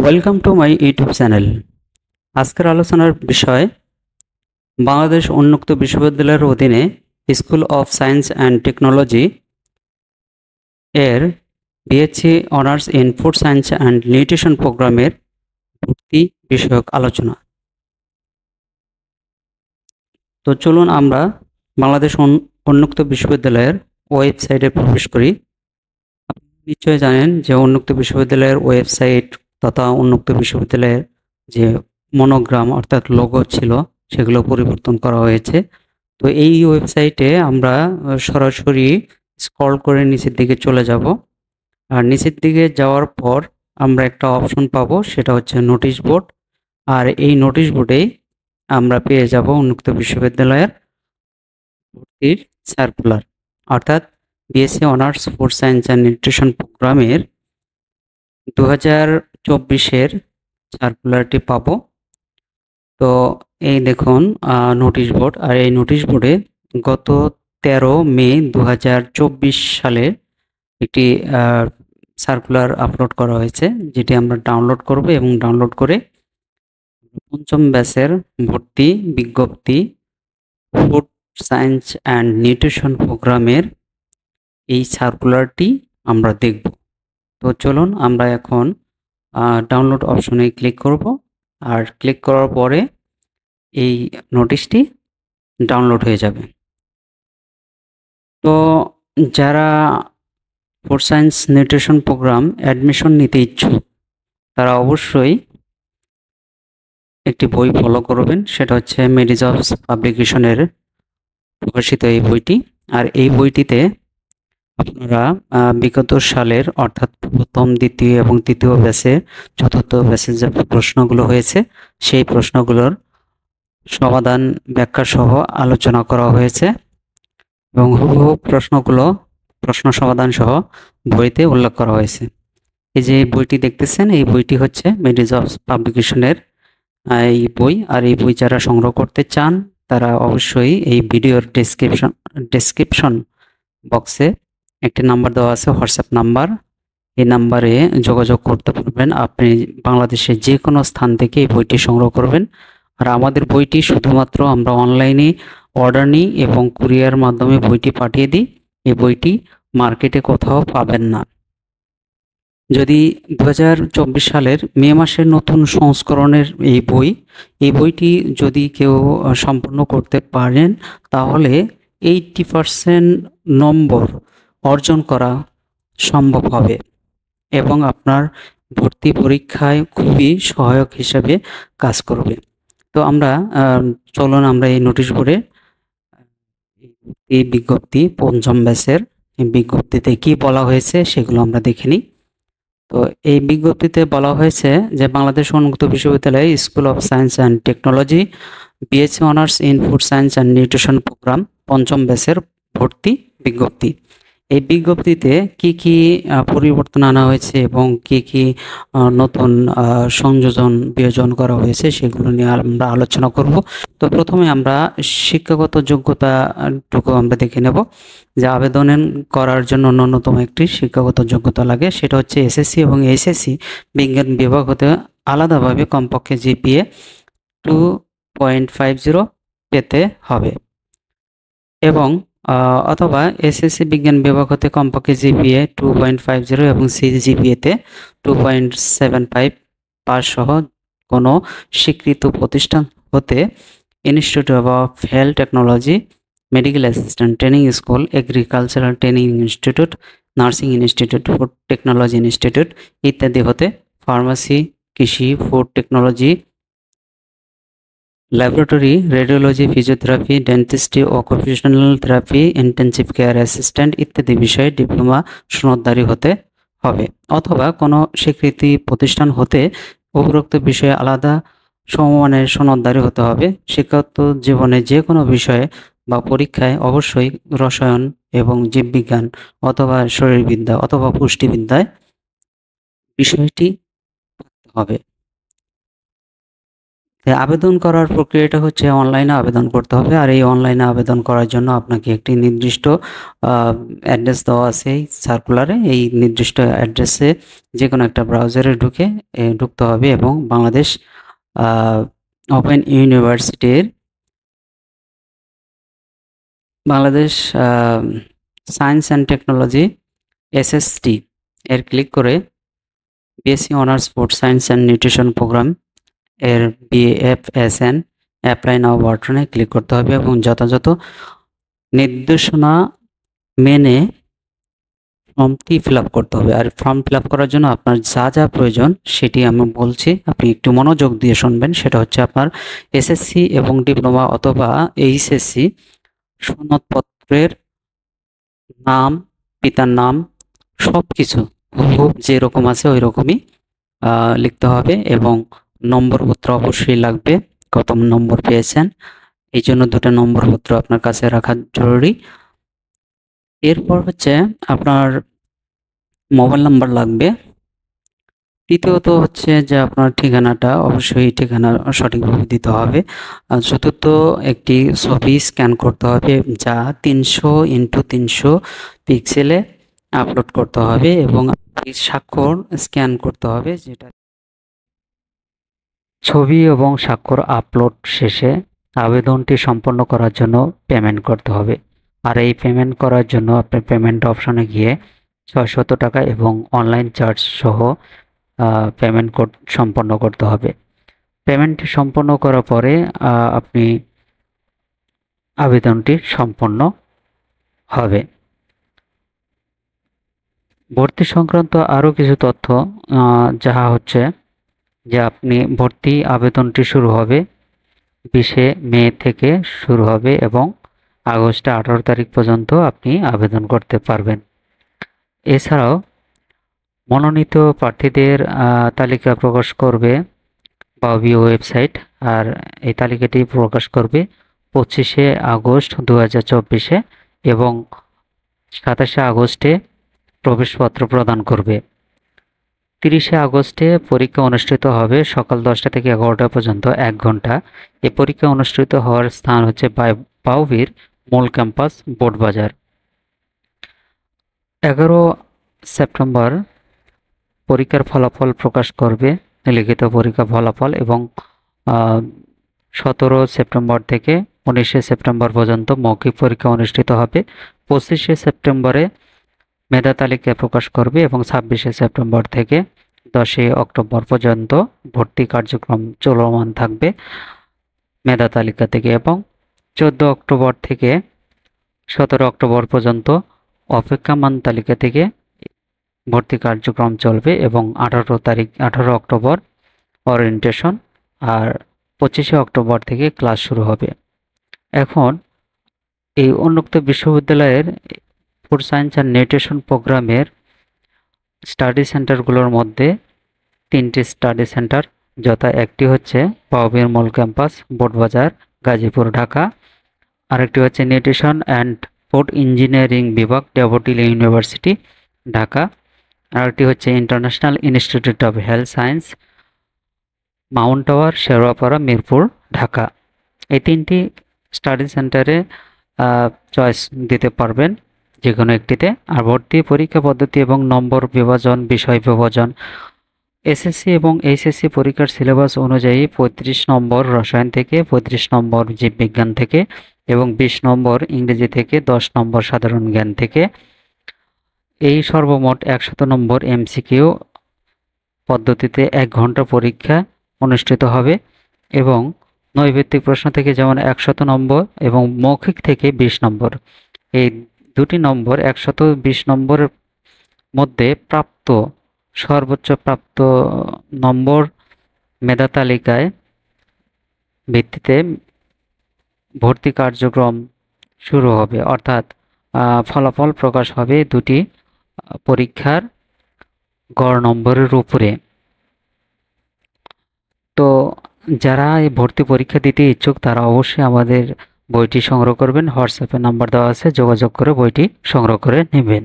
welcome to my YouTube channel আজকের আলোচনার বিষয় বাংলাদেশ উন্মুক্ত বিশ্ববিদ্যালয়ের অধীনে school of science and technology এর BSc honours in food science and nutrition প্রোগ্রামের ভর্তি বিষয়ক আলোচনা তো চলুন আমরা বাংলাদেশ উন্মুক্ত বিশ্ববিদ্যালয়ের ওয়েবসাইটে প্রবেশ করি নিশ্চয় জানেন যে উন্মুক্ত বিশ্ববিদ্যালয়ের ওয়েবসাইট তথা উন্মুক্ত বিশ্ববিদ্যালয়ের যে মনোগ্রাম অর্থাৎ লোগো ছিল সেগুলো পরিবর্তন করা হয়েছে তো এই ওয়েবসাইটে আমরা সরাসরি স্ক্রল করে নিচের দিকে চলে যাব আর নিচের দিকে যাওয়ার পর আমরা একটা অপশন পাবো সেটা হচ্ছে নোটিশ বোর্ড আর এই নোটিশ বোর্ডেই আমরা পেয়ে যাব উন্মুক্ত বিশ্ববিদ্যালয়ের ভর্তির সার্কুলার অর্থাৎ BSc honours food science and nutrition প্রোগ্রামের দু চব্বিশের সার্কুলারটি পাবো তো এই দেখুন নোটিশ বোর্ড আর এই নোটিশ বোর্ডে গত ১৩ মে দু সালের একটি সার্কুলার আপলোড করা হয়েছে যেটি আমরা ডাউনলোড করব এবং ডাউনলোড করে পঞ্চম ব্যাসের ভর্তি বিজ্ঞপ্তি ফুড সায়েন্স অ্যান্ড নিউট্রিশন প্রোগ্রামের এই সার্কুলারটি আমরা দেখব তো চলুন আমরা এখন ডাউনলোড অপশনে ক্লিক করব আর ক্লিক করার পরে এই নোটিশটি ডাউনলোড হয়ে যাবে তো যারা food science nutrition program admission নিতে ইচ্ছুক তারা অবশ্যই একটি বই ফলো করবেন সেটা হচ্ছে মেডিজবস পাবলিকেশনের প্রকাশিত এই বইটি আর এই বইটিতে আপনারা বিগত সালের অর্থাৎ প্রথম দ্বিতীয় এবং তৃতীয় ব্যাচে চতুর্থ ব্যাচে যে প্রশ্নগুলো হয়েছে সেই প্রশ্নগুলোর সমাধান ব্যাখ্যা সহ আলোচনা করা হয়েছে এবং হুবহু প্রশ্নগুলো প্রশ্ন সমাধান সহ বইতে উল্লেখ করা হয়েছে এই যে বইটি দেখতেছেন এই বইটি হচ্ছে মেডিজ অফ পাবলিকেশনের এই বই আর এই বই যারা সংগ্রহ করতে চান তারা অবশ্যই এই ভিডিওর ডেসক্রিপশন ডেসক্রিপশন বক্সে একটি নাম্বার দেওয়া আছে হোয়াটসঅ্যাপ নাম্বার এই নাম্বারে যোগাযোগ করতে পারবেন আপনি বাংলাদেশের যে কোনো স্থান থেকে এই বইটি সংগ্রহ করবেন আর আমাদের বইটি শুধুমাত্র আমরা অনলাইনে অর্ডার নিই এবং কুরিয়ার মাধ্যমে বইটি পাঠিয়ে দিই এই বইটি মার্কেটে কোথাও পাবেন না যদি দু সালের মে মাসের নতুন সংস্করণের এই বই এই বইটি যদি কেউ সম্পন্ন করতে পারেন তাহলে এইটটি পারসেন্ট নম্বর অর্জন করা সম্ভব হবে এবং আপনার ভর্তি পরীক্ষায় খুবই সহায়ক হিসাবে কাজ করবে তো আমরা চলুন আমরা এই নোটিশ বোর্ডে এই বিজ্ঞপ্তি পঞ্চম ব্যাসের বিজ্ঞপ্তিতে কি বলা হয়েছে সেগুলো আমরা দেখে নিই তো এই বিজ্ঞপ্তিতে বলা হয়েছে যে বাংলাদেশ উন্মুক্ত বিশ্ববিদ্যালয়ে school of science and technology BSc honours in food science and nutrition program পঞ্চম ব্যাসের ভর্তি বিজ্ঞপ্তি এই বিজ্ঞপ্তিতে কি কি পরিবর্তন আনা হয়েছে এবং কি কি নতুন সংযোজন বিয়োজন করা হয়েছে সেগুলো নিয়ে আমরা আলোচনা করব তো প্রথমে আমরা শিক্ষাগত যোগ্যতাটুকু আমরা দেখে নেব যে আবেদন করার জন্য ন্যূনতম একটি শিক্ষাগত যোগ্যতা লাগে সেটা হচ্ছে এসএসসি এবং এসএসসি বিজ্ঞান বিভাগ হতে আলাদাভাবে কমপক্ষে GPA two point five zero পেতে হবে এবং অথবা এসএসসি বিজ্ঞান বিভাগ হতে কমপক্ষে GPA two point five zero এবং সিজিপিএতে two point seven five pass সহ কোনো স্বীকৃত প্রতিষ্ঠান হতে institute of health technology medical assistant training school agricultural training institute nursing institute food technology institute ইত্যাদি হতে ফার্মাসি কৃষি food technology laboratory radiology physiotherapy dentistry occupational therapy intensive care assistant ইত্যাদি বিষয়ে ডিপ্লোমা সনদদারি হতে হবে অথবা কোনো স্বীকৃতি প্রতিষ্ঠান হতে উপরোক্ত বিষয়ে আলাদা সমমানের সনদদারি হতে হবে শিক্ষাগত জীবনে যে কোনো বিষয়ে বা পরীক্ষায় অবশ্যই রসায়ন এবং জীববিজ্ঞান অথবা শরীরবিদ্যা অথবা পুষ্টিবিদ্যায় বিষয়টি হবে আবেদন করার প্রক্রিয়াটা হচ্ছে অনলাইনে আবেদন করতে হবে আর এই অনলাইনে আবেদন করার জন্য আপনাকে একটি নির্দিষ্ট অ্যাড্রেস দেওয়া আছে এই সার্কুলারে এই নির্দিষ্ট অ্যাড্রেসে যে কোনো একটা ব্রাউজারে ঢুকে ঢুকতে হবে এবং বাংলাদেশ ওপেন ইউনিভার্সিটির Bangladesh science and technology SST এর ক্লিক করে BSc honours sports science and nutrition program এর বিএফএসএন অ্যাপ্লাই নাও বাটনে ক্লিক করতে হবে এবং যথাযথ নির্দেশনা মেনে ফর্মটি ফিল করতে হবে আর ফর্ম ফিল করার জন্য আপনার যা যা প্রয়োজন সেটি আমি বলছি আপনি একটু মনোযোগ দিয়ে শুনবেন সেটা হচ্ছে আপনার এসএসসি এবং ডিপ্লোমা অথবা এইচএসসি সনদপত্রের নাম পিতার নাম সব কিছু যেরকম আছে ওই রকমই লিখতে হবে এবং নম্বরপত্র অবশ্যই লাগবে কত নম্বর পেয়েছেন এই জন্য দুটো নম্বরপত্র আপনার কাছে রাখা জরুরি এরপর হচ্ছে আপনার মোবাইল নাম্বার লাগবে তৃতীয়ত হচ্ছে যে আপনার ঠিকানাটা অবশ্যই ঠিকানা সঠিকভাবে দিতে হবে চতুর্থ একটি ছবি স্ক্যান করতে হবে যা তিনশো ইন্টু তিনশো পিক্সেলে আপলোড করতে হবে এবং স্বাক্ষর স্ক্যান করতে হবে যেটা ছবি এবং স্বাক্ষর আপলোড শেষে আবেদনটি সম্পন্ন করার জন্য পেমেন্ট করতে হবে আর এই পেমেন্ট করার জন্য আপনি পেমেন্ট অপশনে গিয়ে ছয়শত টাকা এবং অনলাইন চার্জ সহ পেমেন্ট সম্পন্ন করতে হবে পেমেন্টটি সম্পন্ন করার পরে আপনি আবেদনটি সম্পন্ন হবে ভর্তি সংক্রান্ত আরও কিছু তথ্য যাহা হচ্ছে যে আপনি ভর্তি আবেদনটি শুরু হবে বিশে মে থেকে শুরু হবে এবং আগস্টে আঠারো তারিখ পর্যন্ত আপনি আবেদন করতে পারবেন এছাড়াও মনোনীত প্রার্থীদের তালিকা প্রকাশ করবে বাবি ওয়েবসাইট আর এই তালিকাটি প্রকাশ করবে পঁচিশে আগস্ট দু এবং সাতাশে আগস্টে প্রবেশপত্র প্রদান করবে তিরিশে আগস্টে পরীক্ষা অনুষ্ঠিত হবে সকাল দশটা থেকে এগারোটা পর্যন্ত এক ঘন্টা এ পরীক্ষা অনুষ্ঠিত হওয়ার স্থান হচ্ছে পাউভির মূল ক্যাম্পাস বোর্ডবাজার এগারো সেপ্টেম্বর পরীক্ষার ফলাফল প্রকাশ করবে লিখিত পরীক্ষা ফলাফল এবং সতেরো সেপ্টেম্বর থেকে উনিশে সেপ্টেম্বর পর্যন্ত মৌখিক পরীক্ষা অনুষ্ঠিত হবে পঁচিশে সেপ্টেম্বরে মেধা তালিকা প্রকাশ করবে এবং ছাব্বিশে সেপ্টেম্বর থেকে দশই অক্টোবর পর্যন্ত ভর্তি কার্যক্রম চলমান থাকবে মেধা তালিকা থেকে এবং চোদ্দ অক্টোবর থেকে সতেরো অক্টোবর পর্যন্ত অপেক্ষামান তালিকা থেকে ভর্তি কার্যক্রম চলবে এবং আঠারো তারিখ আঠারো অক্টোবর অরিয়েন্টেশন আর পঁচিশে অক্টোবর থেকে ক্লাস শুরু হবে এখন এই উন্মুক্ত বিশ্ববিদ্যালয়ের ফুড সায়েন্স অ্যান্ড নিউট্রিশন প্রোগ্রামের স্টাডি সেন্টারগুলোর মধ্যে তিনটি স্টাডি সেন্টার যথা একটি হচ্ছে পাওবির মল ক্যাম্পাস বোর্ডবাজার গাজীপুর ঢাকা আরেকটি হচ্ছে নিউট্রিশন অ্যান্ড ফুড ইঞ্জিনিয়ারিং বিভাগ ডেভোটিল ইউনিভার্সিটি ঢাকা আরেকটি হচ্ছে international institute of health science mount tower Shewrapara Mirpur Dhaka এই তিনটি স্টাডি সেন্টারে চয়েস দিতে পারবেন যে কোনো একটিতে আর ভর্তি পরীক্ষা পদ্ধতি এবং নম্বর বিভাজন বিষয় বিভাজন এসএসসি এবং এইচএসসি পরীক্ষার সিলেবাস অনুযায়ী পঁয়ত্রিশ নম্বর রসায়ন থেকে পঁয়ত্রিশ নম্বর জীববিজ্ঞান থেকে এবং ২০ নম্বর ইংরেজি থেকে ১০ নম্বর সাধারণ জ্ঞান থেকে এই সর্বমোট একশত নম্বর এমসিকিউ পদ্ধতিতে এক ঘন্টা পরীক্ষা অনুষ্ঠিত হবে এবং নৈভিত্তিক প্রশ্ন থেকে যেমন একশত নম্বর এবং মৌখিক থেকে ২০ নম্বর এই দুটি নম্বর একশত বিশ নম্বরের মধ্যে প্রাপ্ত সর্বোচ্চ প্রাপ্ত নম্বর মেধা তালিকায় ভিত্তিতে ভর্তি কার্যক্রম শুরু হবে অর্থাৎ ফলাফল প্রকাশ হবে দুটি পরীক্ষার গড় নম্বরের উপরে তো যারা এই ভর্তি পরীক্ষা দিতে ইচ্ছুক তারা অবশ্যই আমাদের বইটি সংগ্রহ করবেন হোয়াটসঅ্যাপে নাম্বার দেওয়া আছে যোগাযোগ করে বইটি সংগ্রহ করে নেবেন